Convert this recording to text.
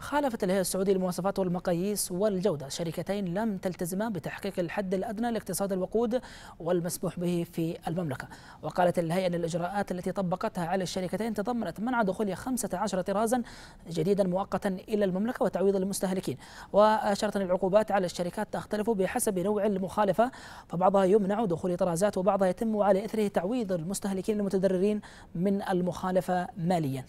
خالفت الهيئة السعودية للمواصفات والمقاييس والجودة شركتين لم تلتزما بتحقيق الحد الأدنى لاقتصاد الوقود والمسموح به في المملكة وقالت الهيئة أن الإجراءات التي طبقتها على الشركتين تضمنت منع دخول 15 طرازا جديدا مؤقتا إلى المملكة وتعويض المستهلكين وأشارت أن العقوبات على الشركات تختلف بحسب نوع المخالفة فبعضها يمنع دخول طرازات وبعضها يتم على إثره تعويض المستهلكين المتضررين من المخالفة ماليا